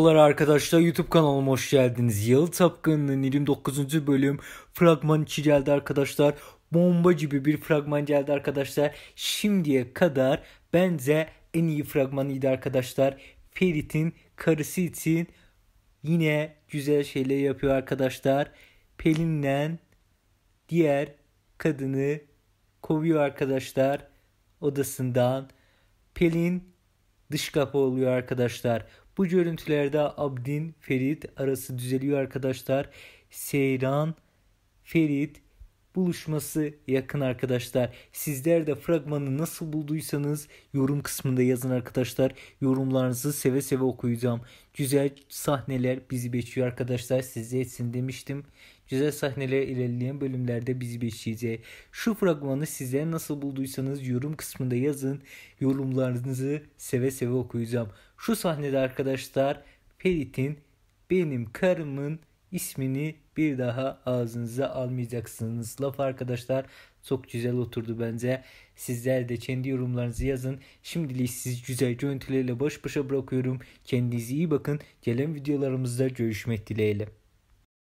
Merhabalar arkadaşlar YouTube kanalıma hoş geldiniz. Yalı Tapkanı'nın 29. bölüm fragman içi geldi arkadaşlar. Bomba gibi bir fragman geldi arkadaşlar. Şimdiye kadar bence en iyi fragmanıydı arkadaşlar. Ferit'in karısı için yine güzel şeyler yapıyor arkadaşlar. Pelin'le diğer kadını kovuyor arkadaşlar odasından. Pelin dış kapı oluyor arkadaşlar. Bu görüntülerde Abdin, Ferit arası düzeliyor arkadaşlar. Seyran, Ferit, buluşması yakın arkadaşlar. Sizler de fragmanı nasıl bulduysanız yorum kısmında yazın arkadaşlar. Yorumlarınızı seve seve okuyacağım. Güzel sahneler bizi bekliyor arkadaşlar. Sizde etsin demiştim. Güzel sahneler ilerleyen bölümlerde bizi bekleyecek. Şu fragmanı sizler nasıl bulduysanız yorum kısmında yazın. Yorumlarınızı seve seve okuyacağım. Şu sahnede arkadaşlar Ferit'in benim karımın ismini bir daha ağzınıza almayacaksınız. Laf arkadaşlar çok güzel oturdu bence. Sizler de kendi yorumlarınızı yazın. Şimdilik siz güzel görüntülerle baş başa bırakıyorum. Kendinize iyi bakın. Gelen videolarımızda görüşmek dileğiyle.